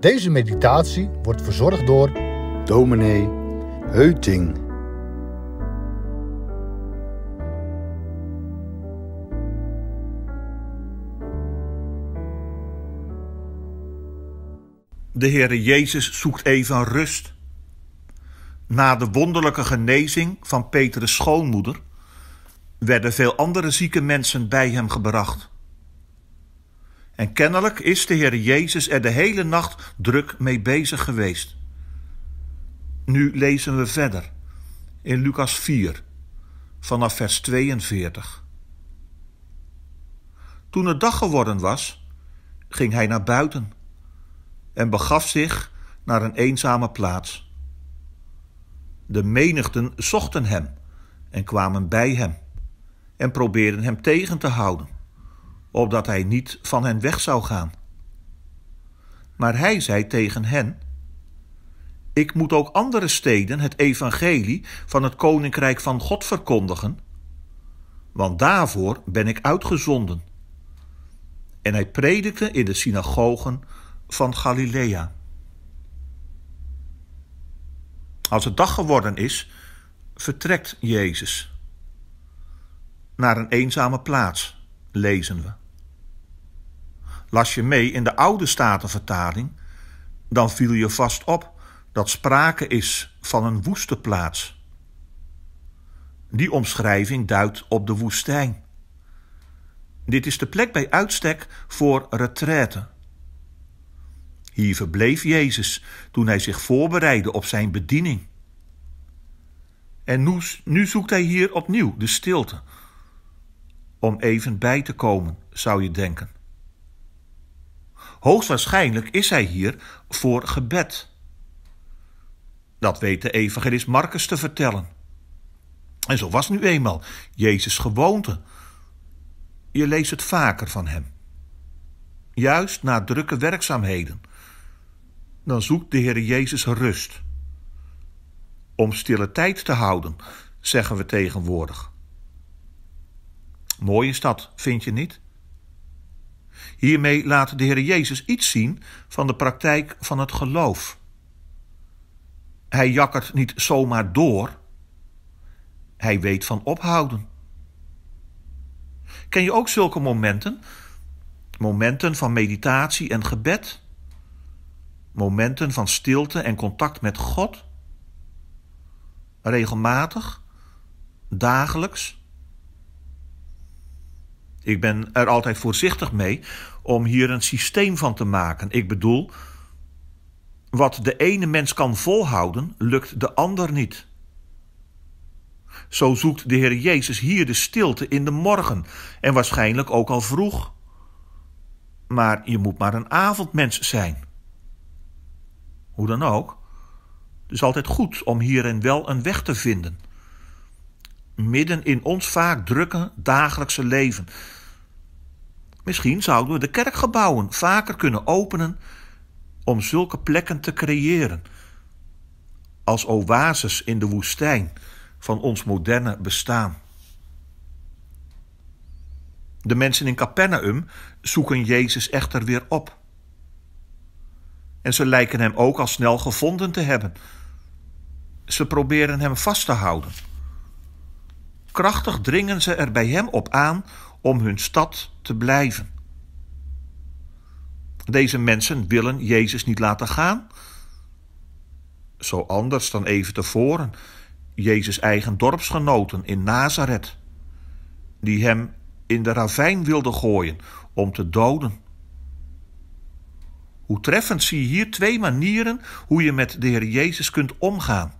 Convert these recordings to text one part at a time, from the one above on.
Deze meditatie wordt verzorgd door dominee Heuting. De Heere Jezus zoekt even rust. Na de wonderlijke genezing van Petrus' schoonmoeder werden veel andere zieke mensen bij hem gebracht. En kennelijk is de Heer Jezus er de hele nacht druk mee bezig geweest. Nu lezen we verder in Lucas 4, vanaf vers 42. Toen het dag geworden was, ging hij naar buiten en begaf zich naar een eenzame plaats. De menigten zochten hem en kwamen bij hem en probeerden hem tegen te houden opdat hij niet van hen weg zou gaan. Maar hij zei tegen hen: Ik moet ook andere steden het evangelie van het koninkrijk van God verkondigen, want daarvoor ben ik uitgezonden. En hij predikte in de synagogen van Galilea. Als het dag geworden is, vertrekt Jezus naar een eenzame plaats, lezen we. Las je mee in de oude statenvertaling, dan viel je vast op dat sprake is van een woeste plaats. Die omschrijving duidt op de woestijn. Dit is de plek bij uitstek voor retraite. Hier verbleef Jezus toen hij zich voorbereidde op zijn bediening. En nu, zoekt hij hier opnieuw de stilte. Om even bij te komen, zou je denken. Hoogstwaarschijnlijk is hij hier voor gebed. Dat weet de evangelist Marcus te vertellen. En zo was nu eenmaal Jezus' gewoonte. Je leest het vaker van hem. Juist na drukke werkzaamheden. Dan zoekt de Heer Jezus rust. Om stille tijd te houden, zeggen we tegenwoordig. Mooi is dat, vind je niet? Hiermee laat de Heer Jezus iets zien van de praktijk van het geloof. Hij jakkert niet zomaar door. Hij weet van ophouden. Ken je ook zulke momenten? Momenten van meditatie en gebed? Momenten van stilte en contact met God? Regelmatig? Dagelijks? Ik ben er altijd voorzichtig mee om hier een systeem van te maken. Ik bedoel, wat de ene mens kan volhouden, lukt de ander niet. Zo zoekt de Heer Jezus hier de stilte in de morgen en waarschijnlijk ook al vroeg. Maar je moet maar een avondmens zijn. Hoe dan ook, het is altijd goed om hierin wel een weg te vinden midden in ons vaak drukke dagelijkse leven. Misschien zouden we de kerkgebouwen vaker kunnen openen om zulke plekken te creëren. Als oases in de woestijn van ons moderne bestaan. De mensen in Capernaum zoeken Jezus echter weer op. En ze lijken hem ook al snel gevonden te hebben. Ze proberen hem vast te houden. Krachtig dringen ze er bij hem op aan om hun stad te blijven. Deze mensen willen Jezus niet laten gaan. Zo anders dan even tevoren. Jezus' eigen dorpsgenoten in Nazareth, die hem in de ravijn wilden gooien om te doden. Hoe treffend zie je hier twee manieren hoe je met de Heer Jezus kunt omgaan.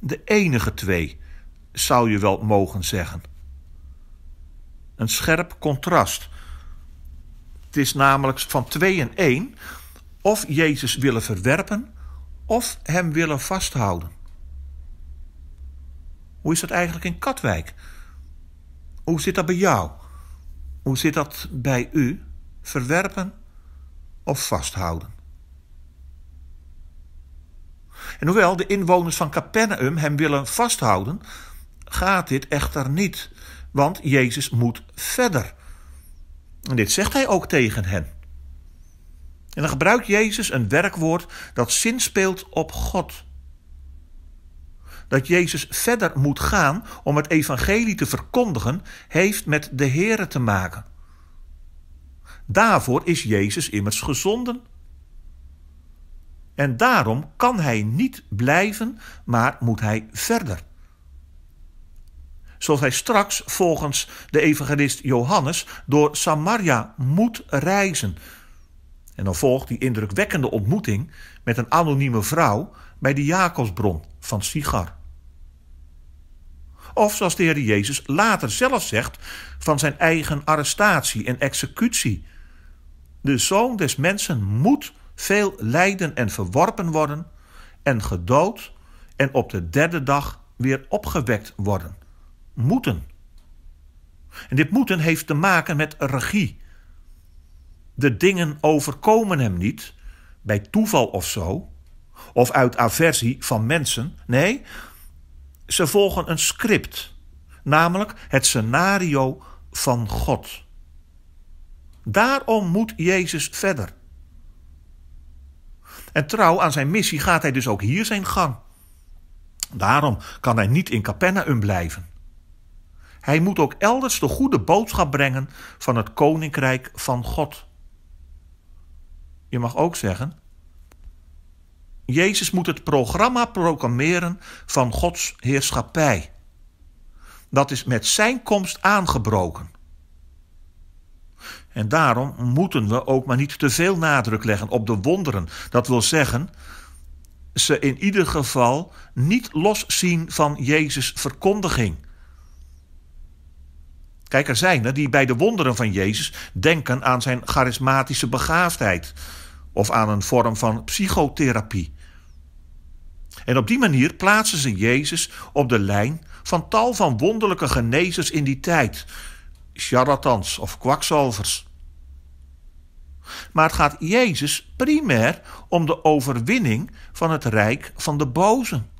De enige twee zou je wel mogen zeggen. Een scherp contrast. Het is namelijk van twee en één: of Jezus willen verwerpen of hem willen vasthouden. Hoe is dat eigenlijk in Katwijk? Hoe zit dat bij jou? Hoe zit dat bij u? Verwerpen of vasthouden? En hoewel de inwoners van Capernaum hem willen vasthouden, gaat dit echter niet, want Jezus moet verder. En dit zegt hij ook tegen hen. En dan gebruikt Jezus een werkwoord dat speelt op God. Dat Jezus verder moet gaan om het evangelie te verkondigen, heeft met de Here te maken. Daarvoor is Jezus immers gezonden. En daarom kan hij niet blijven, maar moet hij verder zoals hij straks volgens de evangelist Johannes door Samaria moet reizen. En dan volgt die indrukwekkende ontmoeting met een anonieme vrouw bij de Jacobsbron van Sigar. Of zoals de Heer Jezus later zelf zegt van zijn eigen arrestatie en executie. De zoon des mensen moet veel lijden en verworpen worden en gedood en op de derde dag weer opgewekt worden moeten. En dit moeten heeft te maken met regie. De dingen overkomen hem niet, bij toeval of zo, of uit aversie van mensen. Nee, ze volgen een script, namelijk het scenario van God. Daarom moet Jezus verder. En trouw aan zijn missie gaat hij dus ook hier zijn gang. Daarom kan hij niet in Capernaum blijven. Hij moet ook elders de goede boodschap brengen van het koninkrijk van God. Je mag ook zeggen: Jezus moet het programma proclameren van Gods heerschappij. Dat is met zijn komst aangebroken. En daarom moeten we ook maar niet te veel nadruk leggen op de wonderen. Dat wil zeggen, ze in ieder geval niet loszien van Jezus' verkondiging. Kijk, er zijn er die bij de wonderen van Jezus denken aan zijn charismatische begaafdheid of aan een vorm van psychotherapie. En op die manier plaatsen ze Jezus op de lijn van tal van wonderlijke genezers in die tijd, charlatans of kwakzalvers. Maar het gaat Jezus primair om de overwinning van het rijk van de bozen.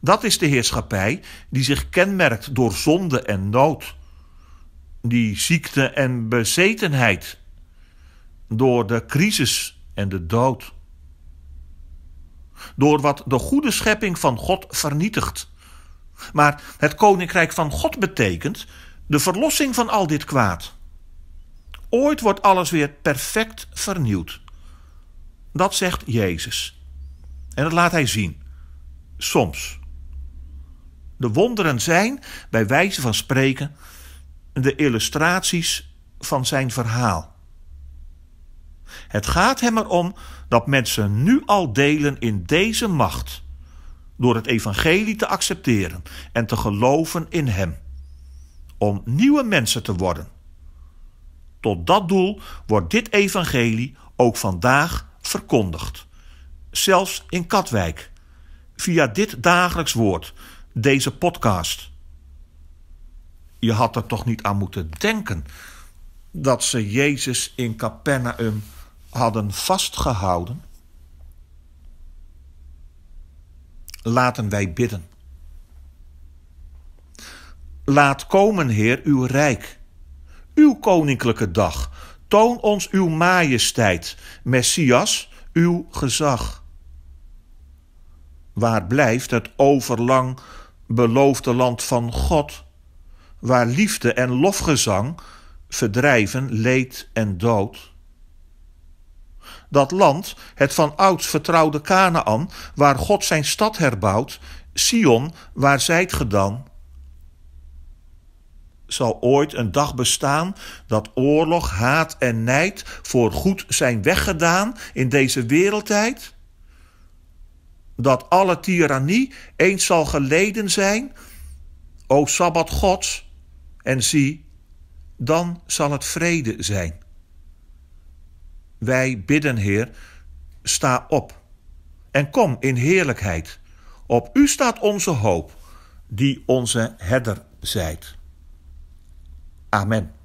Dat is de heerschappij die zich kenmerkt door zonde en nood, die ziekte en bezetenheid, door de crisis en de dood. Door wat de goede schepping van God vernietigt. Maar het koninkrijk van God betekent de verlossing van al dit kwaad. Ooit wordt alles weer perfect vernieuwd. Dat zegt Jezus. En dat laat hij zien. Soms. De wonderen zijn, bij wijze van spreken, de illustraties van zijn verhaal. Het gaat hem erom dat mensen nu al delen in deze macht door het evangelie te accepteren en te geloven in hem, om nieuwe mensen te worden. Tot dat doel wordt dit evangelie ook vandaag verkondigd, zelfs in Katwijk, via dit dagelijks woord deze podcast. Je had er toch niet aan moeten denken dat ze Jezus in Capernaum hadden vastgehouden? Laten wij bidden. Laat komen, Heer, uw rijk, uw koninklijke dag. Toon ons uw majesteit, Messias, uw gezag. Waar blijft het overlang beloofde land van God, waar liefde en lofgezang verdrijven leed en dood. Dat land, het van ouds vertrouwde Canaan, waar God zijn stad herbouwt, Sion, waar zijt gedan? Zal ooit een dag bestaan dat oorlog, haat en nijd voor goed zijn weggedaan in deze wereldtijd? dat alle tirannie eens zal geleden zijn, o Sabbat Gods, en zie, dan zal het vrede zijn. Wij bidden, Heer, sta op en kom in heerlijkheid. Op u staat onze hoop, die onze herder zijt. Amen.